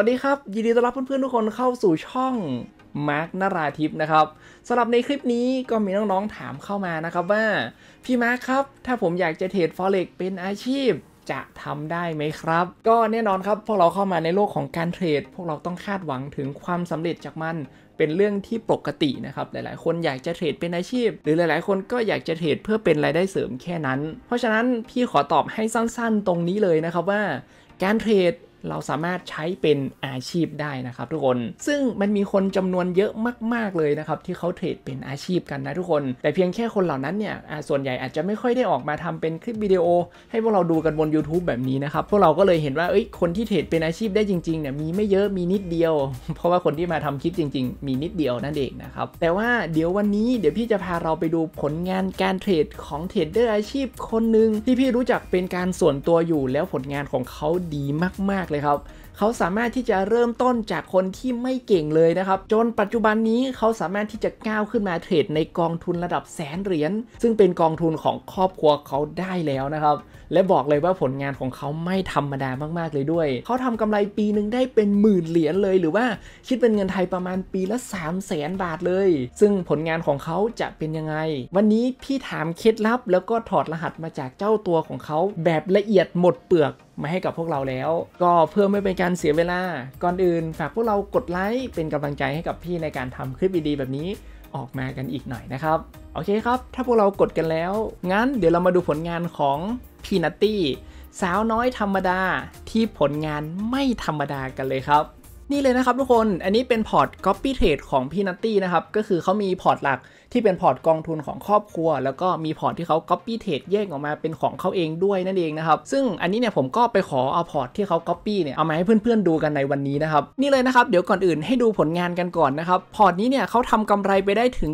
วัสดีครับยินดีต้อนรับเพื่อนๆทุกคนเข้าสู่ช่องมาร์กนาราทิพย์นะครับสำหรับในคลิปนี้ก็มีน้องๆถามเข้ามานะครับว่าพี่มาร์คครับถ้าผมอยากจะเทรดฟอเร็กเป็นอาชีพ จะทำได้ไหมครับก็แน่นอนครับพวกเราเข้ามาในโลกของการเทรดพวกเราต้องคาดหวังถึงความสำเร็จจากมันเป็นเรื่องที่ปกตินะครับหลายๆคนอยากจะเทรดเป็นอาชีพ หรือหลายๆ คนก็อยากจะเทรดเพื่อเป็นรายได้เสริมแค่นั้นเพราะฉะนั้นพี่ขอตอบให้สั้นๆตรงนี้เลยนะครับว่าการเทรดเราสามารถใช้เป็นอาชีพได้นะครับทุกคน ซึ่งมันมีคนจำนวนเยอะมากๆเลยนะครับที่เขาเทรดเป็นอาชีพกันนะทุกคน แต่เพียงแค่คนเหล่านั้นเนี่ยส่วนใหญ่อาจจะไม่ค่อยได้ออกมาทำเป็นคลิปวิดีโอ ให้พวกเราดูกันบน YouTube แบบนี้นะครับพวกเราก็เลยเห็นว่าเอ้ยคนที่เทรดเป็นอาชีพได้จริงๆเนี่ยมีไม่เยอะมีนิดเดียว เพราะว่าคนที่มาทำคลิปจริง ๆ มีนิดเดียวนั่นเองนะครับแต่ว่าเดี๋ยววันนี้เดี๋ยวพี่จะพาเราไปดูผลงานการเทรดของเทรดเดอร์อาชีพคนหนึ่งที่พี่รู้จักเป็นการส่วนตัวอยู่แล้วผลงานของเขาดีมากเลยครับเขาสามารถที่จะเริ่มต้นจากคนที่ไม่เก่งเลยนะครับ จนปัจจุบันนี้เขาสามารถที่จะก้าวขึ้นมาเทรดในกองทุนระดับแสนเหรียญซึ่งเป็นกองทุนของครอบครัวเขาได้แล้วนะครับ และบอกเลยว่าผลงานของเขาไม่ธรรมดามากๆเลยด้วย เขาทำกำไรปีหนึ่งได้เป็นหมื่นเหรียญเลยหรือว่าคิดเป็นเงินไทยประมาณปีละ 3 0 0แสนบาทเลย ซึ่งผลงานของเขาจะเป็นยังไงวันนี้พี่ถามเคล็ดลับแล้วก็ถอดรหัสมาจากเจ้าตัวของเขา แบบละเอียดหมดเปลือกมาให้กับพวกเราแล้ว ก็เพื่อไม่เป็นการเสียเวลาก่อนอื่น ฝากพวกเรากดไลค์ เป็นกำลังใจให้กับพี่ในการทำคลิปดีๆแบบนี้ออกมากันอีกหน่อยนะครับ โอเคครับ ถ้าพวกเรากดกันแล้ว งั้นเดี๋ยวเรามาดูผลงานของพีนัตตี้สาวน้อยธรรมดาที่ผลงานไม่ธรรมดากันเลยครับ นี่เลยนะครับทุกคนอันนี้เป็นพอร์ต Copy Trade ของพีนัตตี้นะครับก็คือเขามีพอร์ตหลักที่เป็นพอร์ตกองทุนของครอบครัวแล้วก็มีพอร์ตที่เขา Copy เทรดแยกออกมาเป็นของเขาเองด้วยนั่นเองนะครับ ซึ่งอันนี้เนี่ยผมก็ไปขอเอาพอร์ตที่เขา Copy เนี่ยเอามาให้เพื่อนๆดูกันในวันนี้นะครับนี่เลยนะครับ เดี๋ยวก่อนอื่นให้ดูผลงานกันก่อนนะครับ พอร์ตนี้เนี่ยเขาทำกำไรไปได้ถึง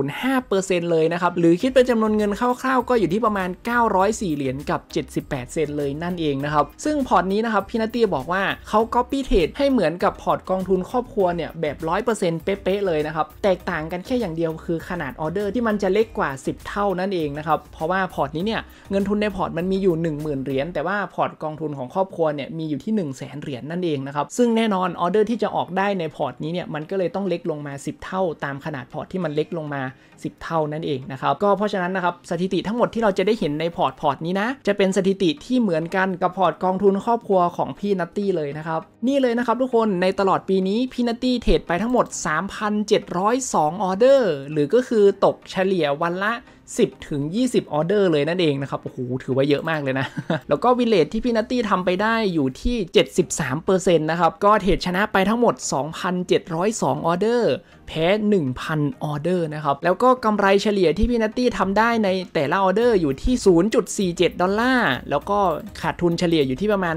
9.05%เลยนะครับหรือคิดเป็นจำนวนเงินคร่าวๆ ก็อยู่ที่ประมาณ 904 เหรียญกับ78เซนเลยนั่นเองนะครับซึ่งพอร์ตนี้นะครับพี่นาตี้บอกว่าเขา Copy เทรดให้เหมือนกับพอร์ตกองทุนครอบครัวเนี่ยแบบ100%เป๊ะๆเลยนะครับแตกต่างกันแค่อย่างเดียวคือขนาดออเดอร์ที่มันจะเล็กกว่า 10 เท่านั่นเองนะครับ เพราะว่าพอร์ตนี้เนี่ยเงินทุนในพอร์ตมันมีอยู่ 10,000เหรียญแต่ว่าพอร์ตกองทุนของครอบครัวเนี่ย มีอยู่ที่ 1 0 0 0 0แเหรียญนนั่นเองนะครับ ซึ่งแน่นอนออเดอร์ที่จะออกได้ในพอร์ตนี้เนี่ยมันก็เลยต้องเล็กลงมา 10 เท่า ตามขนาดพอร์ตที่มันเล็กลงมา10 เท่านั่นเองนะครับก็เพราะฉะนั้นนะครับสถิติทั้งหมดที่เราจะได้เห็นในพอร์ตพอร์ตนี้นะจะเป็นสถิติที่เหมือนกันกับพอร์ตกองทุนครอบครัวของพี่นัตตี้เลยนะครับนี่เลยนะครับทุกคนในตลอดปีนี้พี่นัตตี้เทรดไปทั้งหมด3,702ออเดอร์หรือก็คือตกเฉลี่ยวันละ10 ถึง 20ออเดอร์เลยนั่นเองนะครับโอ้โหถือว่าเยอะมากเลยนะ แล้วก็วิเลจที่พี่นัตตี้ทำไปได้อยู่ที่ 73%นะครับ ก็เทรดชนะไปทั้งหมด 2,702ออเดอร์แพ้ 1,000ออเดอร์นะครับ แล้วก็กำไรเฉลี่ยที่พี่นัตตี้ทำได้ในแต่ละออเดอร์อยู่ที่ 0.47 ดอลลาร์ แล้วก็ขาดทุนเฉลี่ยอยู่ที่ประมาณ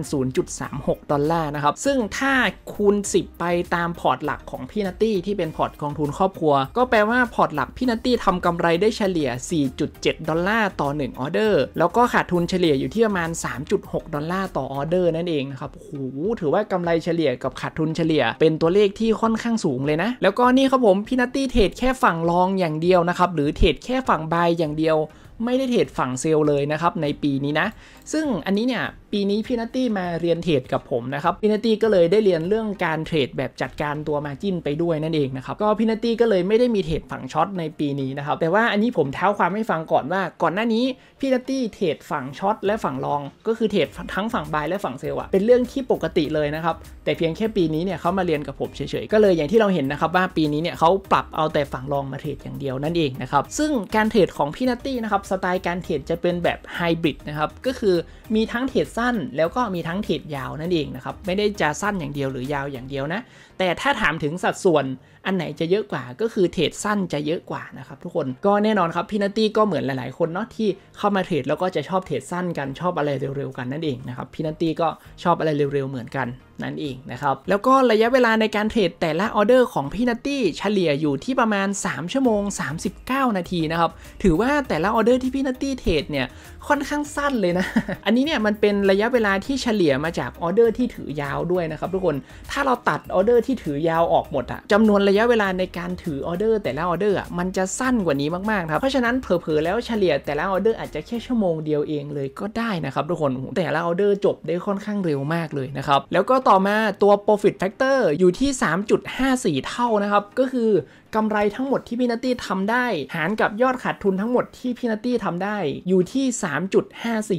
0.36 ดอลลาร์นะครับซึ่งถ้าคูณ10 ไปตามพอร์ตหลักของพี่นัตตี้ที่เป็นพอร์ตกองทุนครอบครัวก็แปลว่าพอร์ตหลักพี่นัตตี้ทำกำไรได้เฉลี่ย4 4.7 ดอลลาร์ต่อ1ออเดอร์ แล้วก็ขาดทุนเฉลี่ยอยู่ที่ประมาณ 3.6 ดอลลาร์ต่อออเดอร์นั่นเองนะครับโอ้โหถือว่ากำไรเฉลี่ยกับขาดทุนเฉลี่ยเป็นตัวเลขที่ค่อนข้างสูงเลยนะ แล้วก็นี่ครับผมพี่นัตตี้เทรดแค่ฝั่งรองอย่างเดียวนะครับ หรือเทรดแค่ฝั่งบายอย่างเดียวไม่ได้เทรดฝั่งเซลเลยนะครับ ในปีนี้นะ ซึ่งอันนี้เนี่ยปีนี้พี่นัตตี้มาเรียนเทรดกับผมนะครับพี่นัตตี้ก็เลยได้เรียนเรื่องการเทรดแบบจัดการตัวมาจิ้นไปด้วยนั่นเองนะครับก็พี่นัตตี้ก็เลยไม่ได้มีเทรดฝั่งช็อตในปีนี้นะครับแต่ว่าอันนี้ผมเท้าความให้ฟังก่อนว่าก่อนหน้านี้พี่นัตตี้เทรดฝั่งช็อตและฝั่งลอง ก็คือเทรดทั้งฝั่งบายและฝั่งเซลอะเป็นเรื่องที่ปกติเลยนะครับแต่เพียงแค่ปีนี้เนี่ยเขามาเรียนกับผมเฉยๆก็เลยอย่างที่เราเห็นนะครับ ว่าปีนี้เนี่ยเขาปรับเอาแต่ฝั่งลองมาเทรดอย่างเดียวนั่นเองนะครับซึ่งการเทรดของพี่นัตตี้นะครับสไตล์การเทรดจะเป็นแบบไฮบริดนะครับ ก็คือมีทั้งเทรดสั้นแล้วก็มีทั้งเทรดยาวนั่นเองนะครับ ไม่ได้จะสั้นอย่างเดียวหรือยาวอย่างเดียวนะ แต่ถ้าถามถึงสัดส่วนอันไหนจะเยอะกว่าก็คือเทรดสั้นจะเยอะกว่านะครับทุกคนก็แน่นอนครับพี่นัตตี้ก็เหมือนหลายๆ คนเนาะที่เข้ามาเทรดแล้วก็จะชอบเทรดสั้นกันชอบอะไรเร็วๆ กันนั่นเองนะครับพี่นัตตี้ก็ชอบอะไรเร็วๆเหมือนกันนั่นเองนะครับแล้วก็ระยะเวลาในการเทรดแต่ละออเดอร์ของพี่นัตตี้เฉลี่ยอยู่ที่ประมาณ3ชั่วโมง39 นาทีนะครับถือว่าแต่ละออเดอร์ที่พี่นัตตี้เทรดเนี่ย ค่อนข้างสั้นเลยนะอันนี้เนี่ยมันเป็นระยะเวลาที่เฉลี่ยมาจากออเดอร์ที่ถือยาวด้วยนะครับทุกคนถ้าเราตัดออเดอร์ที่ถือยาวออกหมดอะจำนวนระยะยะเวลาในการถือออเดอร์แต่ละออเดอร์มันจะสั้นกว่านี้มากๆครับเพราะฉะนั้นเผลอๆแล้วเฉลี่ยแต่ละออเดอร์อาจจะแค่ชั่วโมงเดียวเองเลยก็ได้นะครับทุกคนแต่ละออเดอร์จบได้ค่อนข้างเร็วมากเลยนะครับ แล้วก็ต่อมาตัว profit factor อยู่ที่ 3.54 เท่านะครับ ก็คือกำไรทั้งหมดที่พี่นัตตี้ทำได้ หารกับยอดขาดทุนทั้งหมดที่พี่นัตตี้ทำได้อยู่ที่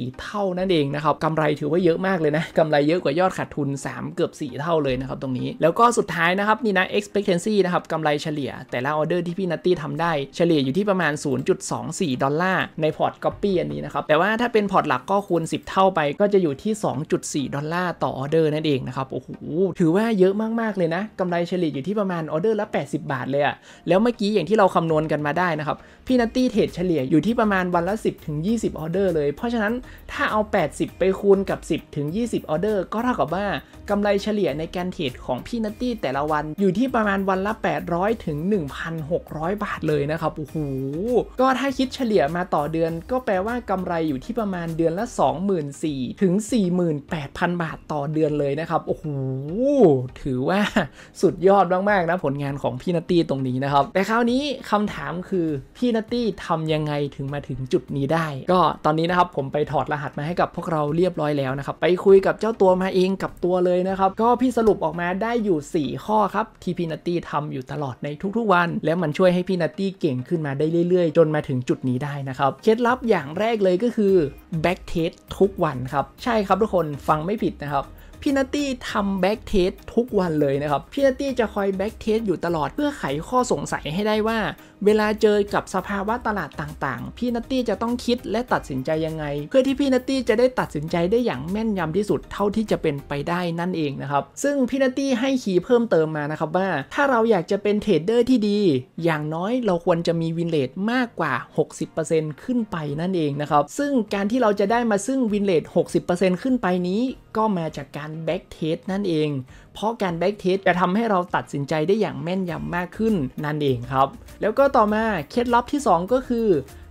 3.54 เท่านั่นเองนะครับกำไรถือว่าเยอะมากเลยนะกำไรเยอะกว่ายอดขาดทุน 3 เกือบ4เท่าเลยนะครับตรงนี้ แล้วก็สุดท้ายนะครับนี่นะ expectancy นะครับกำไรเฉลี่ย แต่ละออเดอร์ที่พี่นัตตี้ทำได้ เฉลี่ยอยู่ที่ประมาณ 0.24ดอลลาร์ในพอร์ตก๊อปปี้อันนี้นะครับแต่ว่าถ้าเป็นพอร์ตหลักก็คูณ 10 เท่าไป ก็จะอยู่ที่2.4ดอลลาร์ต่อออเดอร์นั่นเองนะครับโอ้โหถือว่าเยอะมากๆเลยนะกำไรเฉลี่ยอยู่ที่ประมาณออเดอร์ละ80 บาทเลยอะแล้วเมื่อกี้อย่างที่เราคำนวณกันมาได้นะครับพี่นัตตี้เทรดเฉลี่ยอยู่ที่ประมาณวันละ 10ถึง20ออเดอร์เลย เพราะฉะนั้นถ้าเอา 80 ไปคูณกับ 10ถึง20ออเดอร์ก็เท่ากับว่ากำไรเฉลี่ยในการเทรดของพี่นัตตี้แต่ละวันอยู่ที่ประมาณวันละ 800ถึง1,600 บาทเลยนะครับ โอ้โหก็ถ้าคิดเฉลี่ยมาต่อเดือนก็แปลว่ากำไรอยู่ที่ประมาณเดือนละ 24,000ถึง 48,000 บาทต่อเดือนเลยนะครับโอ้โหถือว่าสุดยอดมากๆนะผลงานของพี่นัตตี้ตรงนี้ี้นะครับแต่คราวนี้คำถามคือพี่นัตตี้ทำยังไงถึงมาถึงจุดนี้ได้ ก็ตอนนี้นะครับผมไปถอดรหัสมาให้กับ พวกเราเรียบร้อยแล้วนะครับ ไปคุยกับเจ้าตัวมาเองกับตัวเลยนะครับ ก็พี่สรุปออกมาได้อยู่ 4 ข้อครับที่พี่นัตตี้ทำอยู่ตลอดในทุก ๆ วัน แล้วมันช่วยให้พี่นัตตี้เก่งขึ้นมาได้เรื่อยๆ จนมาถึงจุดนี้ได้นะครับเคล็ดลับอย่างแรกเลยก็คือ back test ทุกวันครับใช่ครับทุกคนฟังไม่ผิดนะครับพี่นัตตี้ทำแบ็กเทสทุกวันเลยนะครับพี่นัตตี้จะคอยแบ็กเทสอยู่ตลอดเพื่อไขข้อสงสัยให้ได้ว่าเวลาเจอกับสภาวะตลาดต่างๆ พี่นัตตี้จะต้องคิดและตัดสินใจยังไง เพื่อที่พี่นัตตี้จะได้ตัดสินใจได้อย่างแม่นยำที่สุดเท่าที่จะเป็นไปได้นั่นเองนะครับซึ่งพี่นัตตี้ให้ขีเพิ่มเติมมานะครับว่าถ้าเราอยากจะเป็นเทรดเดอร์ที่ดีอย่างน้อยเราควรจะมีวินเลทมากกว่า 60%ขึ้นไปนั่นเองนะครับซึ่งการที่เราจะได้มาซึ่งวินเลท60%ขึ้นไปนี้ ก็มาจากการแบ็กเทสนั่นเองเพราะการแบ็กเทสจะทำให้เราตัดสินใจได้อย่างแม่นยำมากขึ้น นั่นเองครับ แล้วก็ต่อมาเคล็ดลับที่ 2 ก็คือ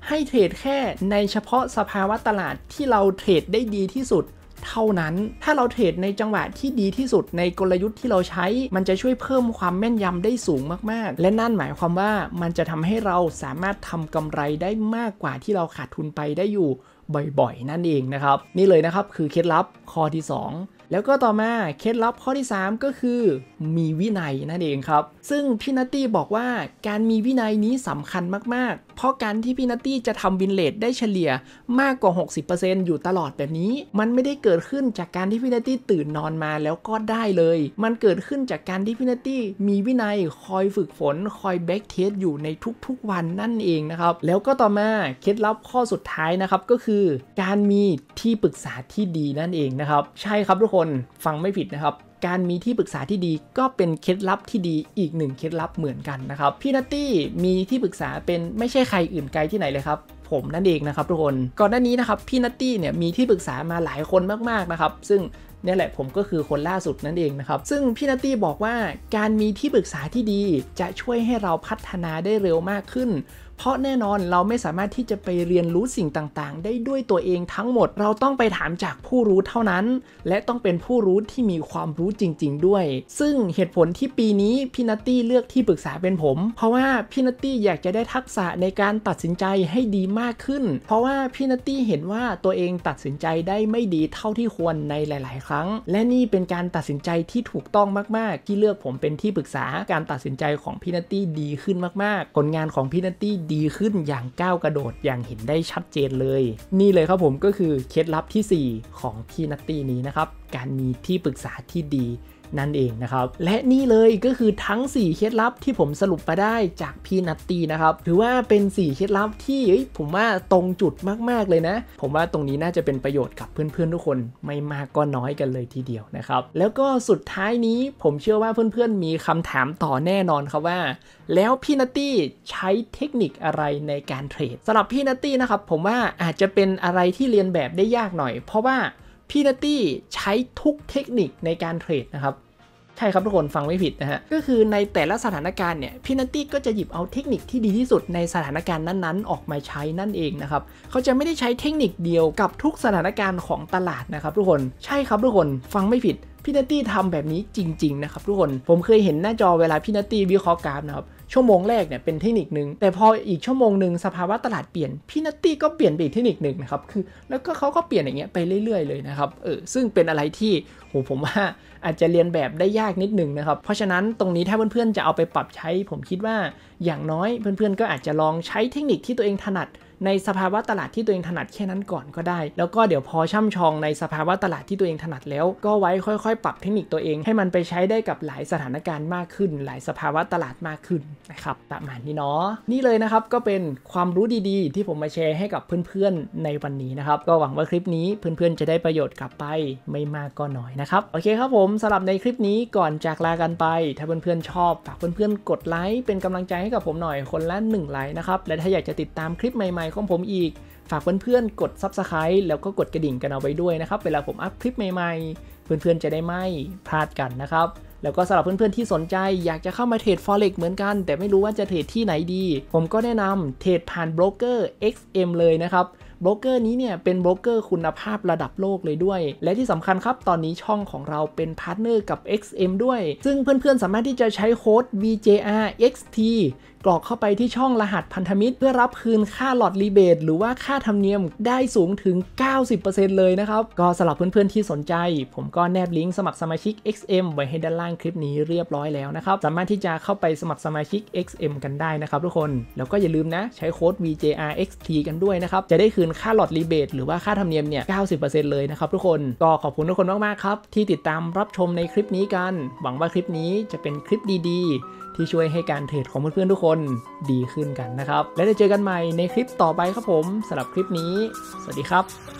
ให้เทรดแค่ในเฉพาะสภาวะตลาดที่เราเทรดได้ดีที่สุดเท่านั้นถ้าเราเทรดในจังหวะที่ดีที่สุดในกลยุทธ์ที่เราใช้มันจะช่วยเพิ่มความแม่นยำได้สูงมากๆ และนั่นหมายความว่ามันจะทำให้เราสามารถทำกำไรได้มากกว่าที่เราขาดทุนไปได้อยู่บ่อย ๆ นั่นเองนะครับ นี่เลยนะครับ คือเคล็ดลับข้อที่ 2 แล้วก็ต่อมาเคล็ดลับข้อที่ 3 ก็คือ มีวินัยนั่นเองครับ ซึ่งพี่นัตตี้บอกว่าการมีวินัยนี้สำคัญมาก ๆ เพราะการที่พี่นัตตี้จะทำวินเลทได้เฉลี่ยมากกว่า 60%อยู่ตลอดแบบนี้ มันไม่ได้เกิดขึ้นจากการที่พี่นัตตี้ตื่นนอนมาแล้วก็ได้เลย มันเกิดขึ้นจากการที่พี่นัตตี้มีวินัยคอยฝึกฝนคอยแบ็กเทส อยู่ในทุกๆวันนั่นเองนะครับแล้วก็ต่อมาเคล็ดลับข้อสุดท้ายนะครับก็คือือการมีที่ปรึกษาที่ดีนั่นเองนะครับใช่ครับทุกคนฟังไม่ผิดนะครับ การมีที่ปรึกษาที่ดีก็เป็นเคล็ดลับที่ดีอีกหนึ่งเคล็ดลับเหมือนกันนะครับ พี่นัตตี้มีที่ปรึกษาเป็นไม่ใช่ใครอื่นไกลที่ไหนเลยครับ ผมนั่นเองนะครับทุกคนก่อนหน้านี้นะครับพี่นัตตี้เนี่ยมีที่ปรึกษามาหลายคนมากๆ นะครับซึ่งนี่แหละผมก็คือคนล่าสุดนั่นเองนะครับ ซึ่งพี่นัตตี้บอกว่าการมีที่ปรึกษาที่ดีจะช่วยให้เราพัฒนาได้เร็วมากขึ้น เพราะแน่นอนเราไม่สามารถที่จะไปเรียนรู้สิ่งต่างๆ ได้ด้วยตัวเองทั้งหมด เราต้องไปถามจากผู้รู้เท่านั้น และต้องเป็นผู้รู้ที่มีความรู้จริง ๆ ด้วย ซึ่งเหตุผลที่ปีนี้พี่นัตตี้เลือกที่ปรึกษาเป็นผม เพราะว่าพี่นัตตี้อยากจะได้ทักษะในการตัดสินใจให้ดีมากขึ้น เพราะว่าพี่นัตตี้เห็นว่าตัวเองตัดสินใจได้ไม่ดีเท่าที่ควรในหลาย ๆครั้งและนี่เป็นการตัดสินใจที่ถูกต้องมากๆ ที่เลือกผมเป็นที่ปรึกษาการตัดสินใจของพี่นัตตี้ดีขึ้นมากๆ ผลงานของพี่นัตตี้ดีขึ้นอย่างก้าวกระโดดอย่างเห็นได้ชัดเจนเลย นี่เลยครับผมก็คือเคล็ดลับที่4ของพี่นัตตี้นี้นะครับการมีที่ปรึกษาที่ดีนั่นเองนะครับ และนี่เลยก็คือทั้ง4เคล็ดลับที่ผมสรุปมาได้ จากพี่นัตตีนะครับถือว่าเป็น4เคล็ดลับที่ผมว่าตรงจุดมากๆเลยนะ ผมว่าตรงนี้น่าจะเป็นประโยชน์กับเพื่อนๆ ทุกคนไม่มากก็น้อยกันเลยทีเดียวนะครับ แล้วก็สุดท้ายนี้ผมเชื่อว่าเพื่อนๆ มีคำถามต่อแน่นอนครับว่า แล้วพี่นัตตี้ใช้เทคนิคอะไรในการเทรดสำหรับพี่นัตตี้นะครับผมว่าอาจจะเป็นอะไรที่เรียนแบบได้ยากหน่อย เพราะว่าพี่นัตตี้ใช้ทุกเทคนิคในการเทรดนะครับใช่ครับทุกคนฟังไม่ผิดนะฮะ ก็คือในแต่ละสถานการณ์เนี่ยพี่นัตตี้ก็จะหยิบเอาเทคนิคที่ดีที่สุดในสถานการณ์นั้นๆ ออกมาใช้นั่นเองนะครับเขาจะไม่ได้ใช้เทคนิคเดียวกับทุกสถานการณ์ของตลาดนะครับทุกคนใช่ครับทุกคนฟังไม่ผิดพี่นัตตี้ทำแบบนี้จริงๆนะครับทุกคนผมเคยเห็นหน้าจอเวลาพี่นัตตี้วิเคราะห์กราฟนะครับชั่วโมงแรกเนี่ยเป็นเทคนิคนึงแต่ พออีกชั่วโมงหนึ่งสภาวะตลาดเปลี่ยนพี่นัตตี้ก็เปลี่ยนไปอีกเทคนิคหนึ่งนะครับคือ แล้วก็เขาก็เปลี่ยนอย่างเงี้ยไปเรื่อยๆเลยนะครับเออซึ่งเป็นอะไรที่โหผมว่าอาจจะเรียนแบบได้ยากนิดหนึ่งนะครับ เพราะฉะนั้นตรงนี้ถ้าเพื่อนๆ จะเอาไปปรับใช้ ผมคิดว่าอย่างน้อย เพื่อนๆก็อาจจะลองใช้เทคนิคที่ตัวเองถนัด ในสภาวะตลาดที่ตัวเองถนัดแค่นั้นก่อนก็ได้ แล้วก็เดี๋ยวพอช่ำชองในสภาวะตลาดที่ตัวเองถนัด แล้วก็ไว้ค่อย ๆ ปรับเทคนิคตัวเองให้มันไปใช้ได้กับหลายสถานการณ์มากขึ้น หลายสภาวะตลาดมากขึ้นนะครับประมาณนี้เนาะนี่เลยนะครับก็เป็นความรู้ดีๆ ที่ผมมาแชร์ให้กับเพื่อนๆในวันนี้นะครับ ก็หวังว่าคลิปนี้เพื่อนๆจะได้ประโยชน์กลับไปไม่มากก็น้อยนะครับโอเคครับผมสำหรับในคลิปนี้ก่อนจากลากันไป ถ้าเพื่อนๆชอบ ฝากเพื่อนๆกดไลค์เป็นกำลังใจให้กับผมหน่อยคนละ1ไลค์นะครับและถ้าอยากจะติดตามคลิปใหม่ๆของผมอีกฝากเพื่อนๆกด Subscribe แล้วก็กดกระดิ่งกันเอาไว้ด้วยนะครับเวลาผมอัพคลิปใหม่ ๆ เพื่อนๆจะได้ไม่พลาดกันนะครับแล้วก็สำหรับเพื่อนๆที่สนใจอยากจะเข้ามาเทรด Forex เหมือนกัน แต่ไม่รู้ว่าจะเทรดที่ไหนดี ผมก็แนะนำเทรดผ่านโบรกเกอร์ XM เลยนะครับโบรกเกอร์นี้เนี่ยเป็นโบรกเกอร์คุณภาพระดับโลกเลยด้วย และที่สำคัญครับ ตอนนี้ช่องของเราเป็นพาร์ทเนอร์กับ XM ด้วย ซึ่งเพื่อนๆ สามารถที่จะใช้โค้ด VJRXT กรอกเข้าไปที่ช่องรหัสพันธมิตรเพื่อรับคืนค่าหลอดรีเบทหรือว่าค่าธรรมเนียมได้สูงถึง 90%เลยนะครับ ก็สำหรับเพื่อนๆที่สนใจ ผมก็แนบลิงก์สมัครสมาชิก XM ไว้ให้ด้านล่างคลิปนี้เรียบร้อยแล้วนะครับ สามารถที่จะเข้าไปสมัครสมาชิก XM กันได้นะครับทุกคน แล้วก็อย่าลืมนะ ใช้โค้ด VJRXT กันด้วยนะครับจะได้คืนค่าหลอดรีเบทหรือว่าค่าธรรมเนียมเนี่ย90%เลยนะครับทุกคนก็ขอบคุณทุกคนมากๆครับที่ติดตามรับชมในคลิปนี้กัน หวังว่าคลิปนี้จะเป็นคลิปดี ๆที่ช่วยให้การเทรดของเพื่อนๆทุกคนดีขึ้นกันนะครับ และจะเจอกันใหม่ในคลิปต่อไปครับผมสำหรับคลิปนี้ สวัสดีครับ